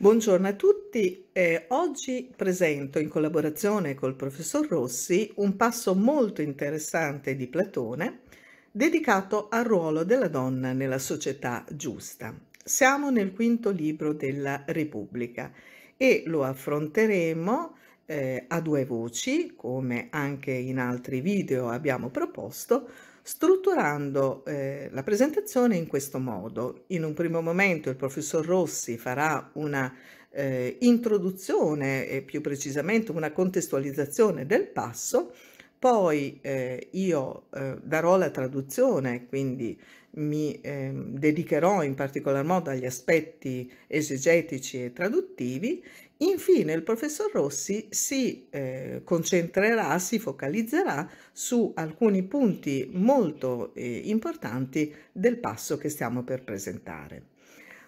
Buongiorno a tutti, eh, oggi presento in collaborazione col professor Rossi un passo molto interessante di Platone dedicato al ruolo della donna nella società giusta. Siamo nel quinto libro della Repubblica e lo affronteremo eh, a due voci, come anche in altri video abbiamo proposto, strutturando eh, la presentazione in questo modo. In un primo momento il professor Rossi farà una eh, introduzione e più precisamente una contestualizzazione del passo, poi eh, io eh, darò la traduzione, quindi mi ehm, dedicherò in particolar modo agli aspetti esegetici e traduttivi Infine il professor Rossi si eh, concentrerà, si focalizzerà su alcuni punti molto eh, importanti del passo che stiamo per presentare.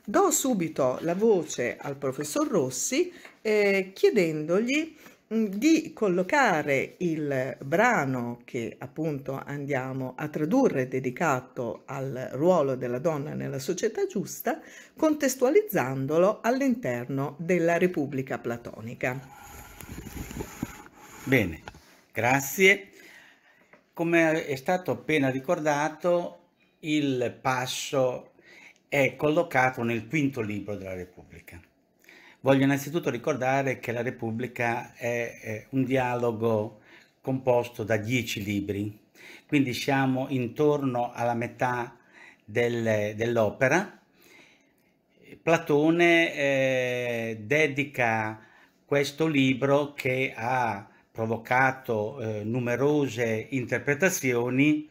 Do subito la voce al professor Rossi eh, chiedendogli Mm, di collocare il brano che appunto andiamo a tradurre dedicato al ruolo della donna nella società giusta, contestualizzandolo all'interno della Repubblica Platonica. Bene, grazie. Come è stato appena ricordato, il passo è collocato nel quinto libro della Repubblica. Voglio innanzitutto ricordare che la Repubblica è, è un dialogo composto da dieci libri, quindi siamo intorno alla metà del, dell'opera. Platone eh, dedica questo libro che ha provocato eh, numerose interpretazioni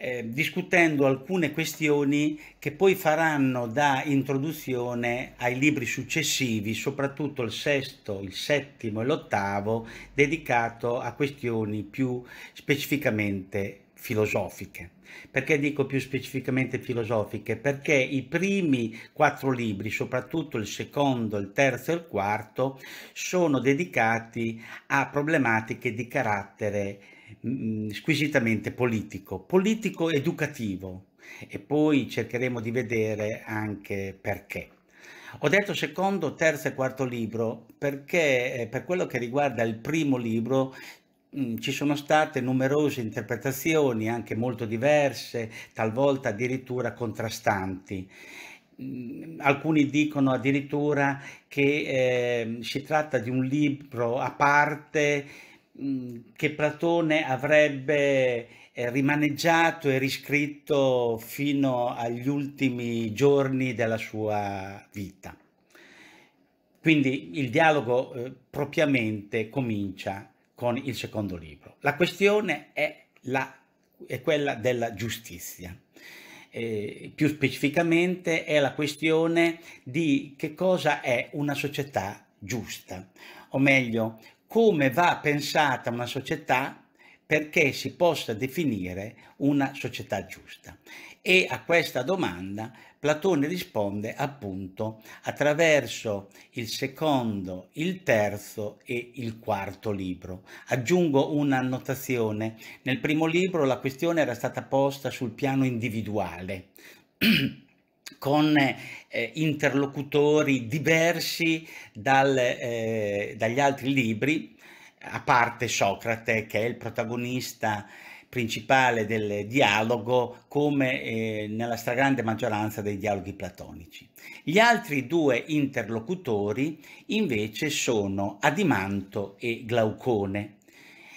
eh, discutendo alcune questioni che poi faranno da introduzione ai libri successivi, soprattutto il sesto, il settimo e l'ottavo, dedicato a questioni più specificamente filosofiche. Perché dico più specificamente filosofiche? Perché i primi quattro libri, soprattutto il secondo, il terzo e il quarto, sono dedicati a problematiche di carattere filosofico Mm, mm, squisitamente politico, politico educativo e poi cercheremo di vedere anche perché. Ho detto secondo, terzo e quarto libro perché eh, per quello che riguarda il primo libro mm, ci sono state numerose interpretazioni, anche molto diverse, talvolta addirittura contrastanti. Alcuni dicono addirittura che eh, si tratta di un libro a parte che Platone avrebbe eh, rimaneggiato e riscritto fino agli ultimi giorni della sua vita. Quindi il dialogo eh, propriamente comincia con il secondo libro. La questione è, la, è quella della giustizia. Eh, più specificamente è la questione di che cosa è una società giusta, o meglio, come va pensata una società perché si possa definire una società giusta. E a questa domanda Platone risponde appunto attraverso il secondo, il terzo e il quarto libro. Aggiungo una un'annotazione. Nel primo libro la questione era stata posta sul piano individuale. con eh, interlocutori diversi dal, eh, dagli altri libri, a parte Socrate che è il protagonista principale del dialogo come eh, nella stragrande maggioranza dei dialoghi platonici. Gli altri due interlocutori invece sono Adimanto e Glaucone.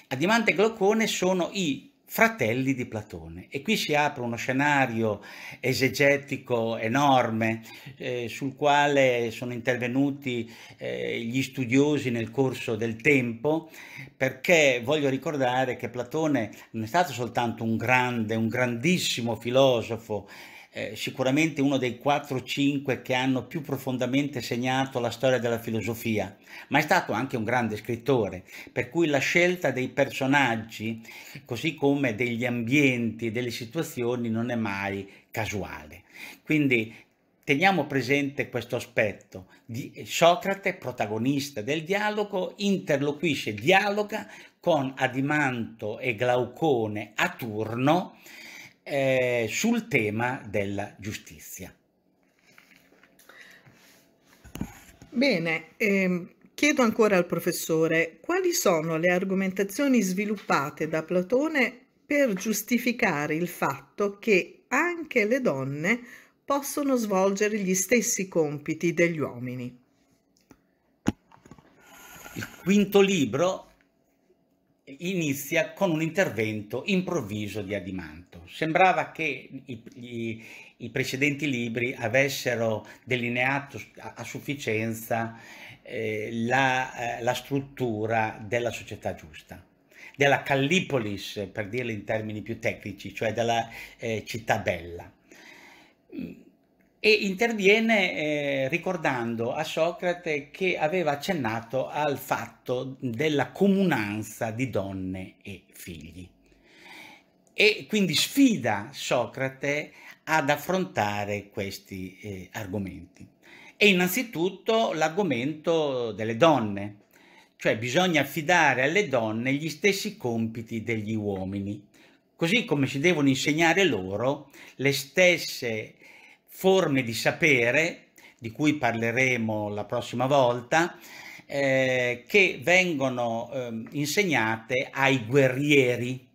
Adimanto e Glaucone sono i fratelli di Platone. E qui si apre uno scenario esegetico enorme eh, sul quale sono intervenuti eh, gli studiosi nel corso del tempo, perché voglio ricordare che Platone non è stato soltanto un grande, un grandissimo filosofo eh, sicuramente uno dei 4-5 che hanno più profondamente segnato la storia della filosofia, ma è stato anche un grande scrittore, per cui la scelta dei personaggi, così come degli ambienti, delle situazioni, non è mai casuale. Quindi teniamo presente questo aspetto. Eh, Socrate, protagonista del dialogo, interloquisce, dialoga con Adimanto e Glaucone a turno eh, sul tema della giustizia. Bene, ehm, chiedo ancora al professore quali sono le argomentazioni sviluppate da Platone per giustificare il fatto che anche le donne possono svolgere gli stessi compiti degli uomini. Il quinto libro inizia con un intervento improvviso di Adimanto. Sembrava che i, i, i precedenti libri avessero delineato a, a sufficienza eh, la, eh, la struttura della società giusta della Callipolis, per dirlo in termini più tecnici, cioè della eh, città bella e interviene eh, ricordando a Socrate che aveva accennato al fatto della comunanza di donne e figli. E quindi sfida Socrate ad affrontare questi eh, argomenti. E innanzitutto l'argomento delle donne, cioè bisogna affidare alle donne gli stessi compiti degli uomini, così come si devono insegnare loro le stesse forme di sapere, di cui parleremo la prossima volta, eh, che vengono eh, insegnate ai guerrieri,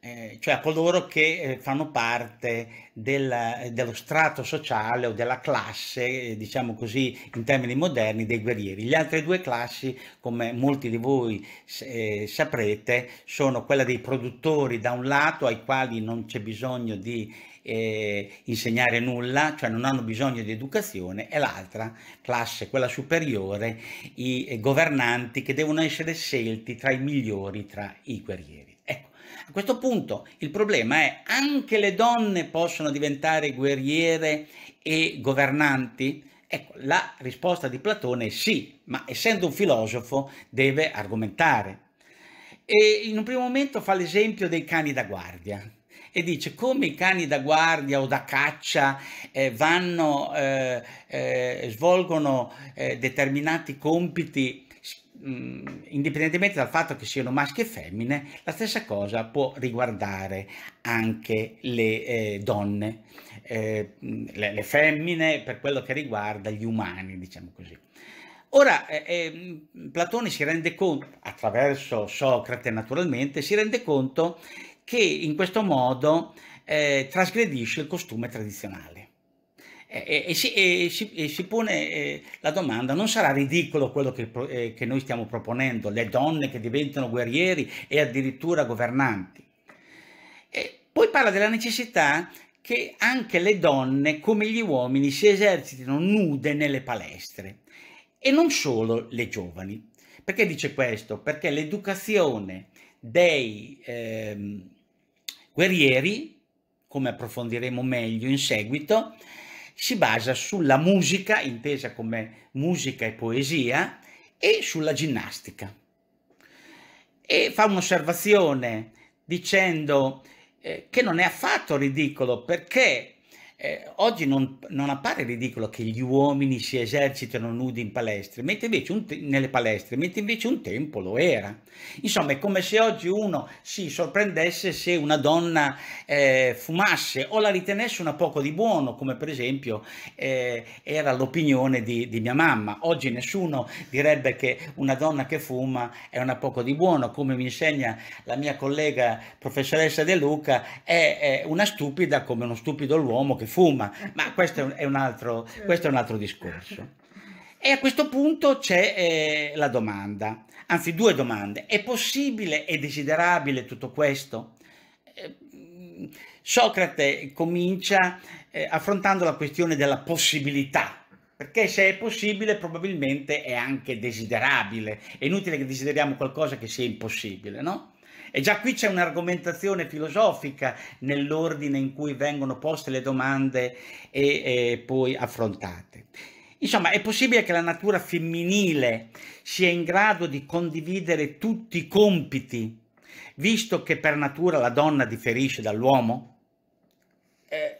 eh, cioè a coloro che eh, fanno parte del, dello strato sociale o della classe, eh, diciamo così in termini moderni, dei guerrieri. Le altre due classi, come molti di voi eh, saprete, sono quella dei produttori da un lato, ai quali non c'è bisogno di eh, insegnare nulla, cioè non hanno bisogno di educazione, e l'altra classe, quella superiore, i eh, governanti che devono essere scelti tra i migliori, tra i guerrieri. Ecco, a questo punto il problema è anche le donne possono diventare guerriere e governanti? Ecco, la risposta di Platone è sì, ma essendo un filosofo deve argomentare. E in un primo momento fa l'esempio dei cani da guardia, e dice come i cani da guardia o da caccia eh, vanno, eh, eh, svolgono eh, determinati compiti mm, indipendentemente dal fatto che siano maschi e femmine, la stessa cosa può riguardare anche le eh, donne, eh, le, le, femmine per quello che riguarda gli umani, diciamo così. Ora, ehm, Platone si rende conto, attraverso Socrate naturalmente, si rende conto che in questo modo eh, trasgredisce il costume tradizionale. E, e, si, e, si, e, si, pone eh, la domanda, non sarà ridicolo quello che, eh, che, noi stiamo proponendo, le donne che diventano guerrieri e addirittura governanti? poi parla della necessità che anche le donne, come gli uomini, si esercitino nude nelle palestre e non solo le giovani. Perché dice questo? Perché l'educazione dei... Ehm, Guerrieri, come approfondiremo meglio in seguito, si basa sulla musica, intesa come musica e poesia, e sulla ginnastica. E fa un'osservazione dicendo eh, che non è affatto ridicolo perché eh, oggi non, non, appare ridicolo che gli uomini si esercitano nudi in palestre, nelle palestre, mentre invece un tempo lo era. Insomma, è come se oggi uno si sorprendesse se una donna eh, fumasse o la ritenesse una poco di buono, come per esempio eh, era l'opinione di, di mia mamma. Oggi nessuno direbbe che una donna che fuma è una poco di buono, come mi insegna la mia collega professoressa De Luca, è, è una stupida come uno stupido l'uomo che fuma, ma questo è un altro, questo è un altro discorso. E a questo punto c'è eh, la domanda, anzi due domande. È possibile e desiderabile tutto questo? Eh, Socrate comincia eh, affrontando la questione della possibilità, perché se è possibile probabilmente è anche desiderabile. È inutile che desideriamo qualcosa che sia impossibile, no? E già qui c'è un'argomentazione filosofica nell'ordine in cui vengono poste le domande e, e poi affrontate. Insomma, è possibile che la natura femminile sia in grado di condividere tutti i compiti, visto che per natura la donna differisce dall'uomo? Eh,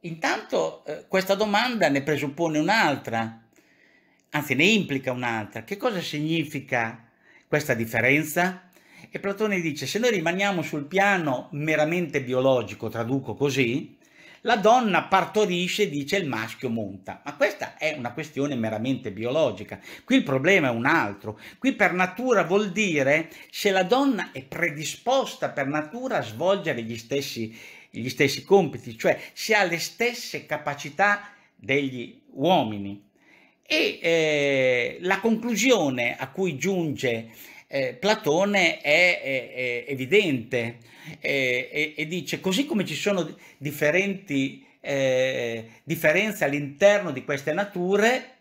intanto eh, questa domanda ne presuppone un'altra, anzi ne implica un'altra. Che cosa significa questa differenza? E Platone dice, se noi rimaniamo sul piano meramente biologico, traduco così, la donna partorisce dice il maschio monta, ma questa è una questione meramente biologica. Qui il problema è un altro. Qui per natura vuol dire se la donna è predisposta per natura a svolgere gli stessi, gli stessi compiti, cioè se ha le stesse capacità degli uomini. E eh, la conclusione a cui giunge eh, Platone è, è, è evidente eh, e dice così come ci sono differenti eh, differenze all'interno di queste nature,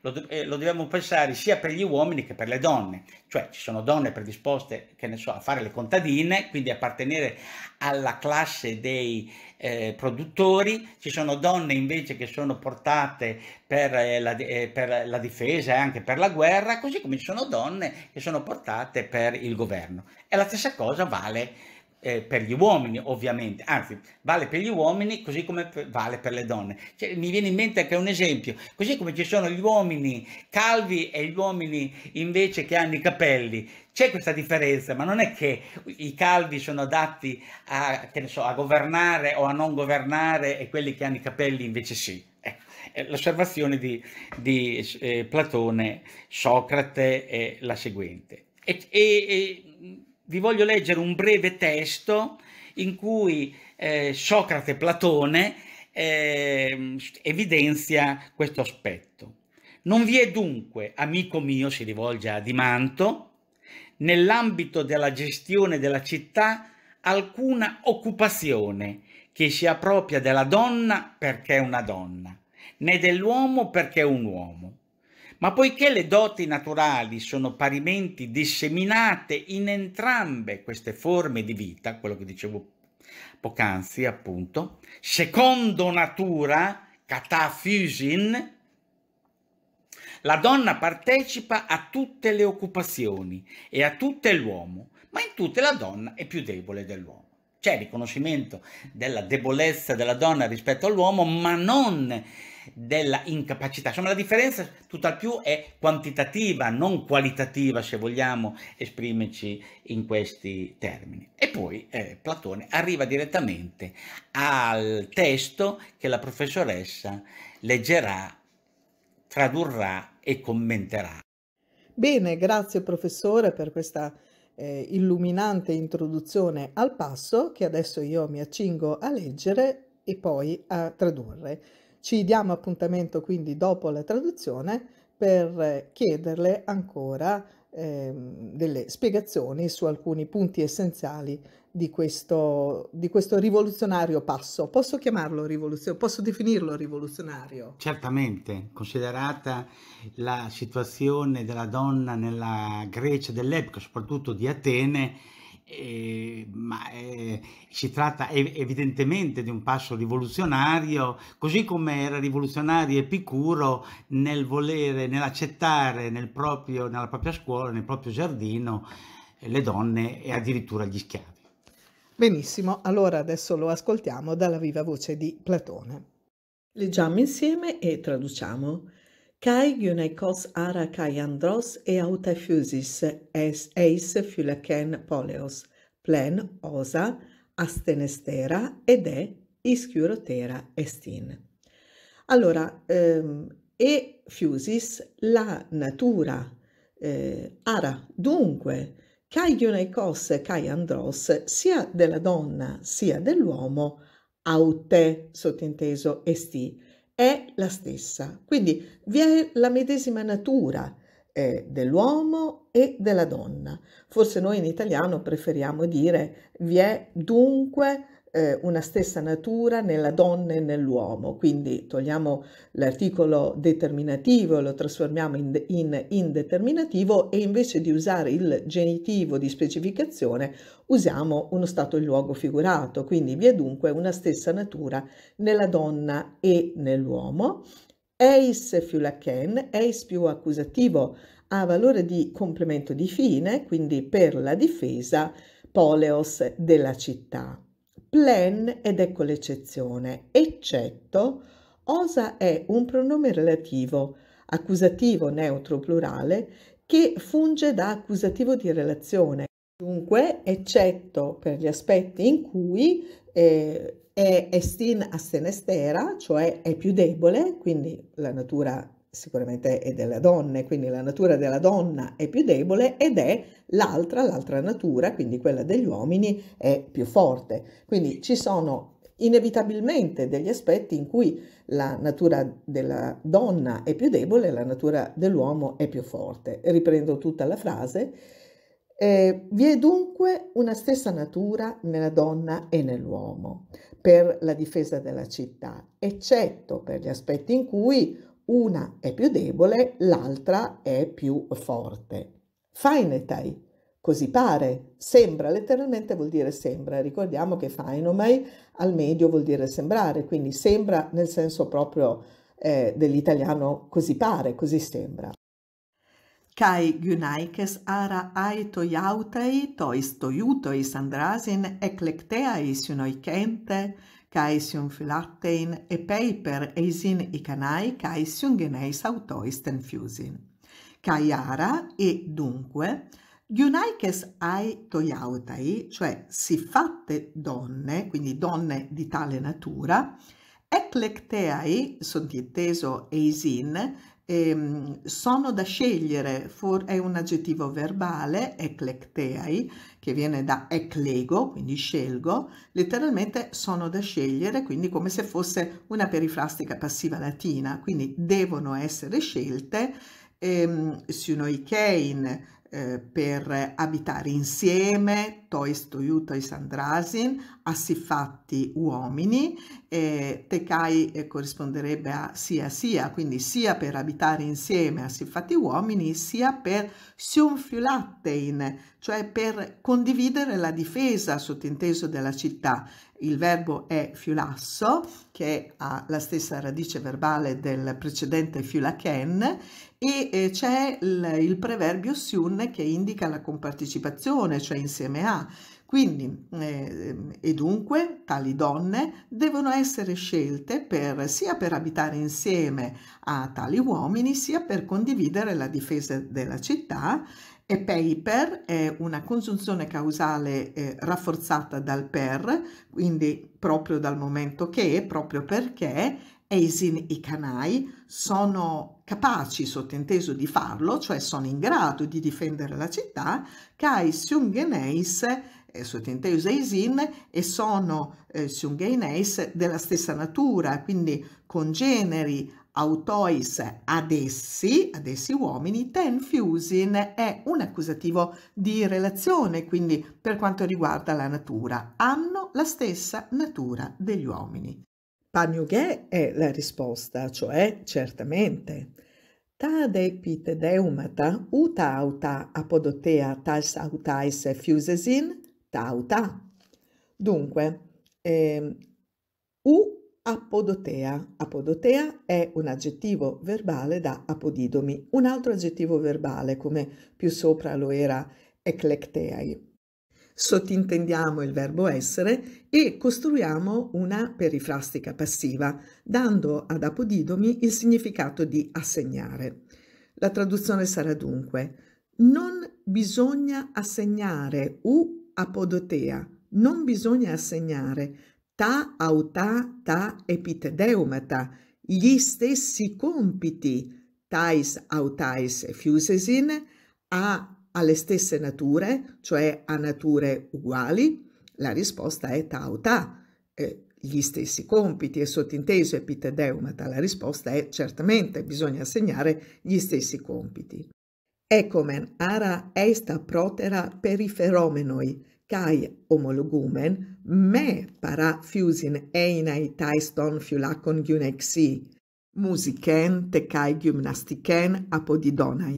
lo, eh, lo, dobbiamo pensare sia per gli uomini che per le donne, cioè ci sono donne predisposte, che ne so, a fare le contadine, quindi appartenere alla classe dei eh, produttori, ci sono donne invece che sono portate per, eh, la, eh, per la difesa e anche per la guerra, così come ci sono donne che sono portate per il governo. E la stessa cosa vale per eh, per gli uomini ovviamente, anzi vale per gli uomini così come vale per le donne. Cioè, mi viene in mente anche un esempio, così come ci sono gli uomini calvi e gli uomini invece che hanno i capelli, c'è questa differenza, ma non è che i calvi sono adatti a, so, a governare o a non governare e quelli che hanno i capelli invece sì eh, l'osservazione di, di eh, Platone, Socrate è la seguente. E, e, e vi voglio leggere un breve testo in cui eh, Socrate Platone eh, evidenzia questo aspetto. Non vi è dunque, amico mio, si rivolge a Dimanto, nell'ambito della gestione della città alcuna occupazione che sia propria della donna perché è una donna, né dell'uomo perché è un uomo ma poiché le doti naturali sono parimenti disseminate in entrambe queste forme di vita, quello che dicevo poc'anzi appunto, secondo natura, cataphysin, la donna partecipa a tutte le occupazioni e a tutte l'uomo, ma in tutte la donna è più debole dell'uomo. C'è riconoscimento della debolezza della donna rispetto all'uomo, ma non della incapacità. Insomma, la differenza tutt'al più è quantitativa, non qualitativa, se vogliamo esprimerci in questi termini. E poi eh, Platone arriva direttamente al testo che la professoressa leggerà, tradurrà e commenterà. Bene, grazie professore per questa eh, illuminante introduzione al passo che adesso io mi accingo a leggere e poi a tradurre. Ci diamo appuntamento quindi dopo la traduzione per eh, chiederle ancora eh, delle spiegazioni su alcuni punti essenziali di questo, di questo rivoluzionario passo. Posso chiamarlo rivoluzionario? Posso definirlo rivoluzionario? Certamente, considerata la situazione della donna nella Grecia dell'epoca, soprattutto di Atene, Ehm, ma eh, si tratta evidentemente di un passo rivoluzionario, così come era rivoluzionario Epicuro nel volere, nell'accettare nel proprio, nella propria scuola, nel proprio giardino, eh, le donne e addirittura gli schiavi. Benissimo, allora adesso lo ascoltiamo dalla viva voce di Platone. Leggiamo insieme e traduciamo. Kai gynaikos ara kai andros e autaphysis es eis phylaken poleos, plen osa, astenestera ed e ischiurotera estin. Allora, ehm, e fusis la natura eh, ara, dunque, kai gynaikos kai andros, sia della donna sia dell'uomo, aute, sottinteso esti, è la stessa. Quindi vi è la medesima natura eh, dell'uomo e della donna. Forse noi in italiano preferiamo dire vi è dunque eh, una stessa natura nella donna e nell'uomo. Quindi togliamo l'articolo determinativo, lo trasformiamo in, in indeterminativo e invece di usare il genitivo di specificazione usiamo uno stato e luogo figurato. Quindi vi è dunque una stessa natura nella donna e nell'uomo. Eis più lachen, eis più accusativo, ha valore di complemento di fine, quindi per la difesa, poleos della città plen ed ecco l'eccezione, eccetto osa è un pronome relativo, accusativo neutro plurale, che funge da accusativo di relazione. Dunque, eccetto per gli aspetti in cui eh, è estin a senestera, cioè è più debole, quindi la natura sicuramente è della donna, quindi la natura della donna è più debole ed è l'altra, l'altra natura, quindi quella degli uomini è più forte. Quindi ci sono inevitabilmente degli aspetti in cui la natura della donna è più debole e la natura dell'uomo è più forte. Riprendo tutta la frase. Eh, vi è dunque una stessa natura nella donna e nell'uomo per la difesa della città, eccetto per gli aspetti in cui una è più debole, l'altra è più forte. Fainetai, così pare, sembra, letteralmente vuol dire sembra, ricordiamo che fainomai al medio vuol dire sembrare, quindi sembra nel senso proprio eh, dell'italiano così pare, così sembra. Kai gynaikes ara ai toiautai tois toiutois andrasin eklekteais unoikente Kaisjung Philaktein e Paper Eisin Ikanai Kaisjung Geneis Autoisten Fusin. Kaiara e dunque Gyunaikes ai toyautai, cioè si fatte donne, quindi donne di tale natura, eclecteai, sottinteso eisin, Ehm, sono da scegliere for, è un aggettivo verbale, eclecteai, che viene da eclego, quindi scelgo, letteralmente sono da scegliere, quindi come se fosse una perifrastica passiva latina, quindi devono essere scelte, ehm, synoi kein, eh, per abitare insieme, tois toiutois andrasin, assifatti uomini, eh, tecai corrisponderebbe a sia sia, quindi sia per abitare insieme assifatti uomini, sia per sionfiulattein, cioè per condividere la difesa, sottinteso, della città. Il verbo è fiulasso, che ha la stessa radice verbale del precedente fiulaken, e eh, c'è il, il preverbio siun che indica la compartecipazione, cioè insieme a, quindi, eh, e dunque, tali donne devono essere scelte per, sia per abitare insieme a tali uomini, sia per condividere la difesa della città e paper è una congiunzione causale eh, rafforzata dal per, quindi proprio dal momento che, proprio perché Eisin i Canai sono capaci, sottinteso, di farlo, cioè sono in grado di difendere la città, kai syungeneis, eh, sottinteso eisin, e sono eh, syungeneis della stessa natura, quindi congeneri autois ad essi, ad essi uomini, ten fusin è un accusativo di relazione, quindi per quanto riguarda la natura, hanno la stessa natura degli uomini. Panughe è la risposta, cioè certamente. Tade pite deumata, uta auta apodotea tas autais fusesin, tauta. Dunque, eh, u apodotea. Apodotea è un aggettivo verbale da apodidomi. Un altro aggettivo verbale, come più sopra lo era eclecteai sottintendiamo il verbo essere e costruiamo una perifrastica passiva, dando ad apodidomi il significato di assegnare. La traduzione sarà dunque non bisogna assegnare u apodotea, non bisogna assegnare ta auta ta epitedeumata, gli stessi compiti tais autais fusesin, a alle stesse nature, cioè a nature uguali? La risposta è tauta, eh, gli stessi compiti, e sottinteso epitedeumata, la risposta è certamente bisogna assegnare gli stessi compiti. Ecomen ara esta protera periferomenoi, kai homologumen me para fusin einai taiston fiulacon gyunexi, musiken tecai gymnastiken apodidonai.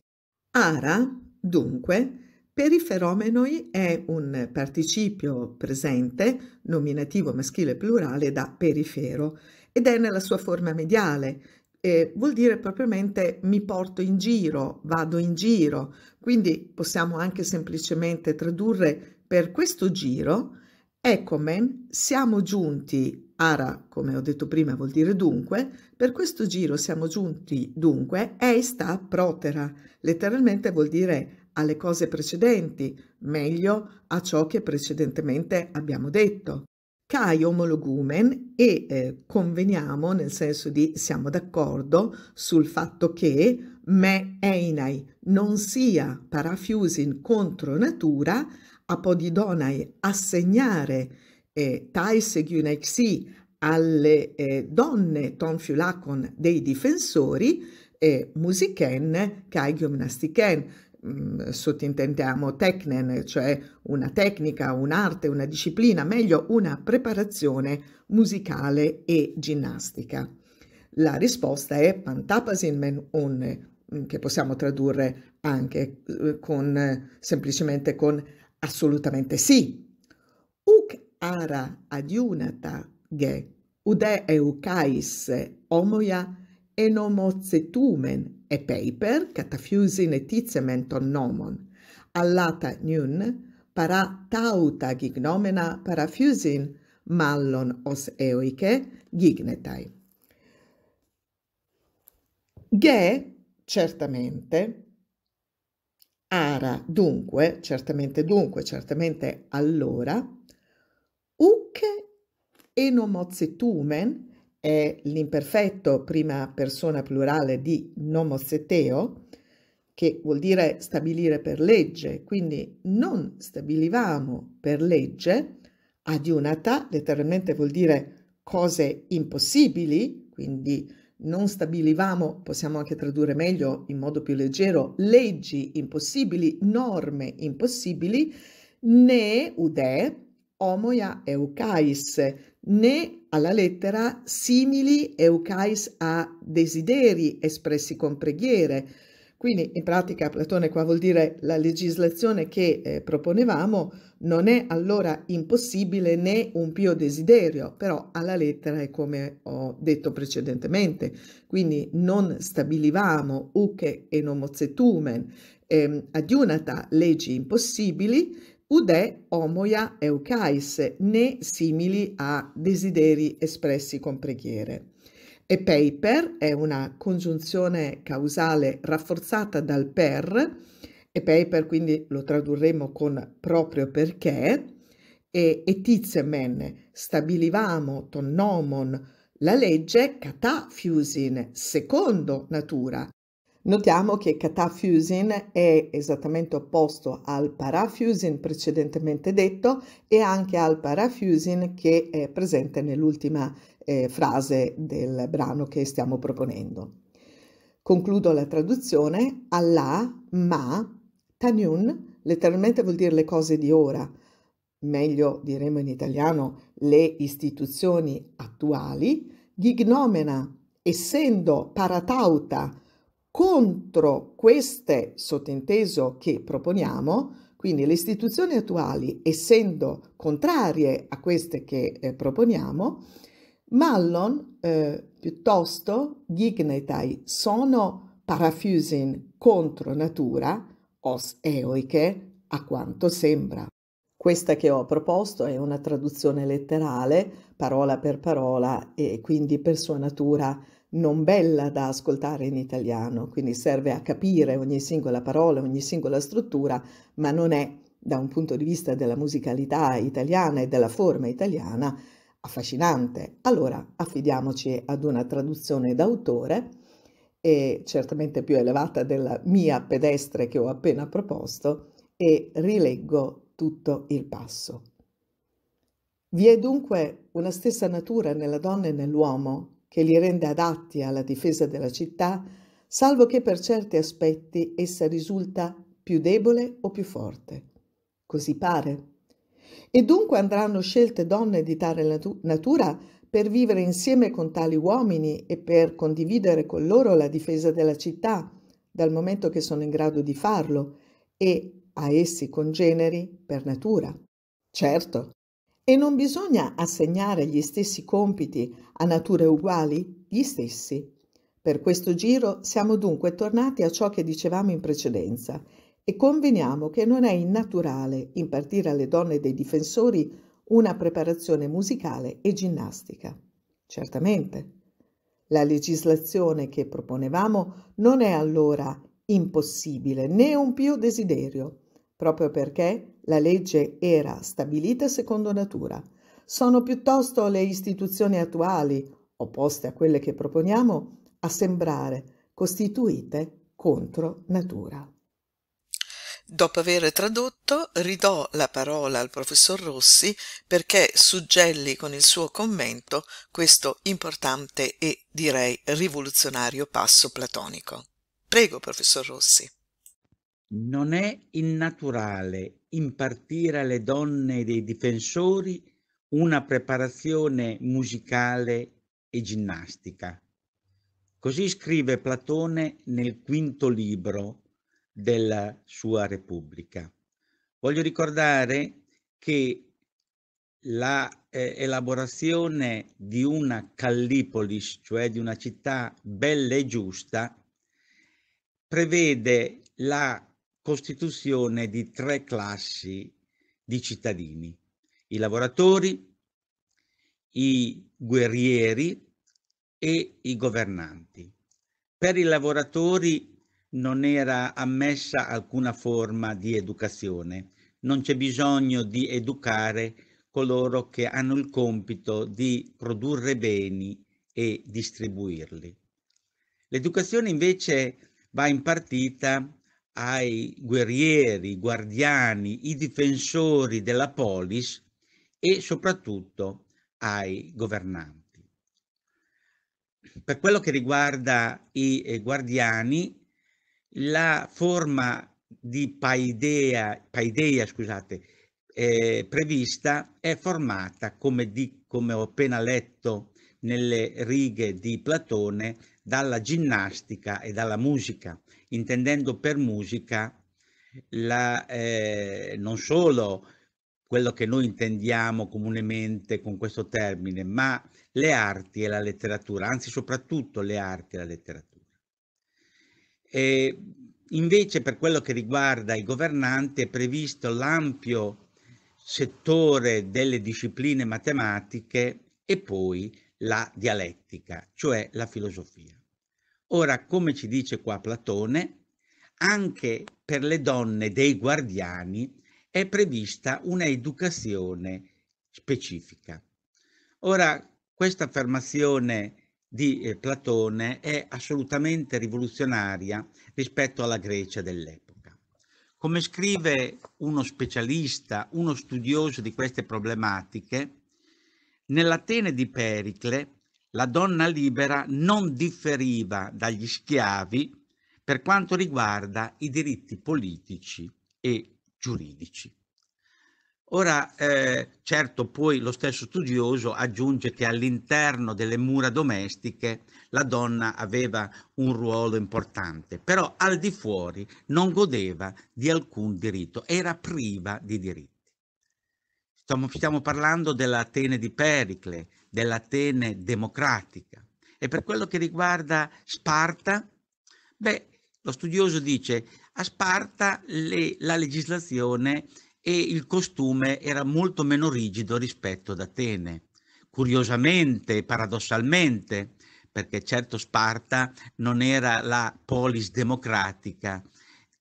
Ara Dunque, Periferomenoi è un participio presente, nominativo maschile plurale, da perifero ed è nella sua forma mediale. Eh, vuol dire propriamente mi porto in giro, vado in giro, quindi possiamo anche semplicemente tradurre per questo giro, ecomen, siamo giunti Ara, come ho detto prima, vuol dire dunque. Per questo giro siamo giunti dunque, e sta protera, letteralmente vuol dire alle cose precedenti, meglio a ciò che precedentemente abbiamo detto. Cai omologumen e eh, conveniamo nel senso di siamo d'accordo sul fatto che me einai non sia parafusin contro natura apodidonai assegnare eh, Taiseg Yunaixi alle eh, donne Tonfiulacon dei difensori e Musiken Kai Gymnastiken mm, sottintendiamo tecnen, cioè una tecnica, un'arte, una disciplina, meglio una preparazione musicale e ginnastica. La risposta è Pantapasinmen un, mm, che possiamo tradurre anche eh, con eh, semplicemente con assolutamente sì. Uk ara adiunata ge, ude eucais omoia enomozetumen e paper, cataphusin etizement ton nomon, allata nun, para tauta gignomena paraphusin mallon os eoike gignetai. Ge, certamente, ara dunque, certamente dunque, certamente allora, Uc enomozetumen è l'imperfetto prima persona plurale di nomozeteo, che vuol dire stabilire per legge, quindi non stabilivamo per legge, adiunata letteralmente vuol dire cose impossibili, quindi non stabilivamo, possiamo anche tradurre meglio in modo più leggero, leggi impossibili, norme impossibili, né ude, homoia eukais, né alla lettera simili eukais a desideri espressi con preghiere. Quindi in pratica Platone qua vuol dire la legislazione che eh, proponevamo non è allora impossibile né un pio desiderio, però alla lettera è come ho detto precedentemente, quindi non stabilivamo uche e nomozetumen ehm, adiunata leggi impossibili, Ude omoia eucais, né simili a desideri espressi con preghiere. E paper è una congiunzione causale rafforzata dal per, e paper quindi lo tradurremo con proprio perché, e etizmen stabilivamo ton nomon la legge kata fusin secondo natura Notiamo che catafusin è esattamente opposto al parafusin precedentemente detto e anche al parafusin che è presente nell'ultima eh, frase del brano che stiamo proponendo. Concludo la traduzione. Allah, ma, tanyun, letteralmente vuol dire le cose di ora, meglio diremo in italiano le istituzioni attuali, gignomena, essendo paratauta, contro queste, sottinteso che proponiamo, quindi le istituzioni attuali, essendo contrarie a queste che eh, proponiamo, Mallon eh, piuttosto Gignetai sono parafusin contro natura, os eoiche, a quanto sembra. Questa che ho proposto è una traduzione letterale, parola per parola, e quindi per sua natura non bella da ascoltare in italiano, quindi serve a capire ogni singola parola, ogni singola struttura, ma non è, da un punto di vista della musicalità italiana e della forma italiana, affascinante. Allora affidiamoci ad una traduzione d'autore, e certamente più elevata della mia pedestre che ho appena proposto, e rileggo tutto il passo. Vi è dunque una stessa natura nella donna e nell'uomo che li rende adatti alla difesa della città, salvo che per certi aspetti essa risulta più debole o più forte. Così pare. E dunque andranno scelte donne di tale natura per vivere insieme con tali uomini e per condividere con loro la difesa della città, dal momento che sono in grado di farlo, e a essi congeneri per natura. Certo, e non bisogna assegnare gli stessi compiti a nature uguali? Gli stessi. Per questo giro siamo dunque tornati a ciò che dicevamo in precedenza e conveniamo che non è innaturale impartire alle donne dei difensori una preparazione musicale e ginnastica. Certamente. La legislazione che proponevamo non è allora impossibile né un pio desiderio, proprio perché la legge era stabilita secondo natura. Sono piuttosto le istituzioni attuali, opposte a quelle che proponiamo, a sembrare costituite contro natura. Dopo aver tradotto, ridò la parola al professor Rossi perché suggelli con il suo commento questo importante e direi rivoluzionario passo platonico. Prego, professor Rossi. Non è innaturale impartire alle donne dei difensori una preparazione musicale e ginnastica. Così scrive Platone nel quinto libro della sua Repubblica. Voglio ricordare che la eh, di una Callipolis, cioè di una città bella e giusta, prevede la costituzione di tre classi di cittadini, i lavoratori, i guerrieri e i governanti. Per i lavoratori non era ammessa alcuna forma di educazione, non c'è bisogno di educare coloro che hanno il compito di produrre beni e distribuirli. L'educazione invece va impartita ai guerrieri, guardiani, i difensori della polis e soprattutto ai governanti. Per quello che riguarda i eh, guardiani, la forma di paidea, paideia scusate, eh, prevista è formata, come, di, come ho appena letto nelle righe di Platone, dalla ginnastica e dalla musica intendendo per musica la, eh, non solo quello che noi intendiamo comunemente con questo termine, ma le arti e la letteratura, anzi soprattutto le arti e la letteratura. E invece per quello che riguarda i governanti è previsto l'ampio settore delle discipline matematiche e poi la dialettica, cioè la filosofia. Ora, come ci dice qua Platone, anche per le donne dei guardiani è prevista una educazione specifica. Ora, questa affermazione di eh, Platone è assolutamente rivoluzionaria rispetto alla Grecia dell'epoca. Come scrive uno specialista, uno studioso di queste problematiche, nell'Atene di Pericle la donna libera non differiva dagli schiavi per quanto riguarda i diritti politici e giuridici. Ora, eh, certo, poi lo stesso studioso aggiunge che all'interno delle mura domestiche la donna aveva un ruolo importante, però al di fuori non godeva di alcun diritto, era priva di diritti. Stiamo, stiamo parlando dell'Atene di Pericle, dell'Atene democratica. E per quello che riguarda Sparta, beh, lo studioso dice a Sparta le, la legislazione e il costume era molto meno rigido rispetto ad Atene. Curiosamente, paradossalmente, perché certo Sparta non era la polis democratica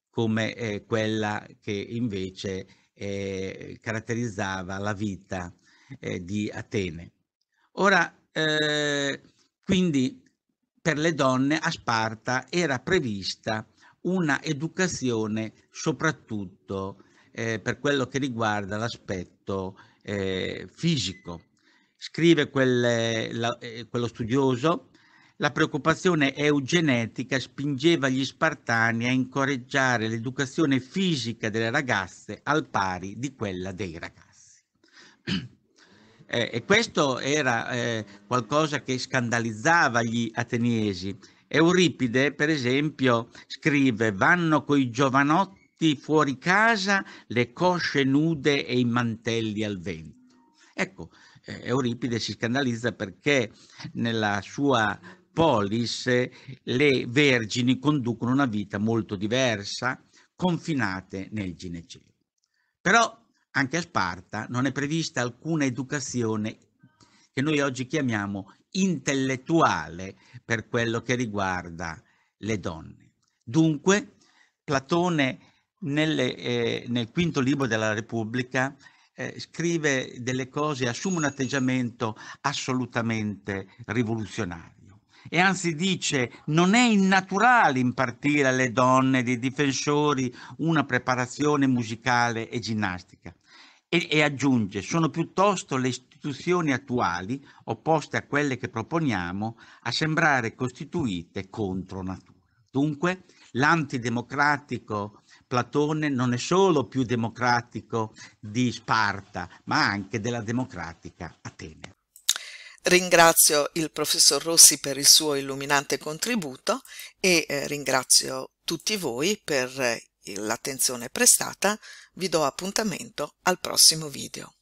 come eh, quella che invece eh, caratterizzava la vita eh, di Atene. Ora, eh, quindi per le donne a Sparta era prevista una educazione soprattutto eh, per quello che riguarda l'aspetto eh, fisico. Scrive quel, la, eh, quello studioso, la preoccupazione eugenetica spingeva gli spartani a incoraggiare l'educazione fisica delle ragazze al pari di quella dei ragazzi. Eh, e questo era eh, qualcosa che scandalizzava gli ateniesi. Euripide, per esempio, scrive: Vanno coi giovanotti fuori casa le cosce nude e i mantelli al vento. Ecco, eh, Euripide si scandalizza perché nella sua polis le vergini conducono una vita molto diversa, confinate nel Gineceo. Però anche a Sparta non è prevista alcuna educazione che noi oggi chiamiamo intellettuale per quello che riguarda le donne. Dunque, Platone nelle, eh, nel quinto libro della Repubblica eh, scrive delle cose, assume un atteggiamento assolutamente rivoluzionario. E anzi dice, non è innaturale impartire alle donne dei difensori una preparazione musicale e ginnastica. E, e aggiunge, sono piuttosto le istituzioni attuali, opposte a quelle che proponiamo, a sembrare costituite contro natura. Dunque, l'antidemocratico Platone non è solo più democratico di Sparta, ma anche della democratica Atene. Ringrazio il professor Rossi per il suo illuminante contributo e eh, ringrazio tutti voi per eh, l'attenzione prestata vi do appuntamento al prossimo video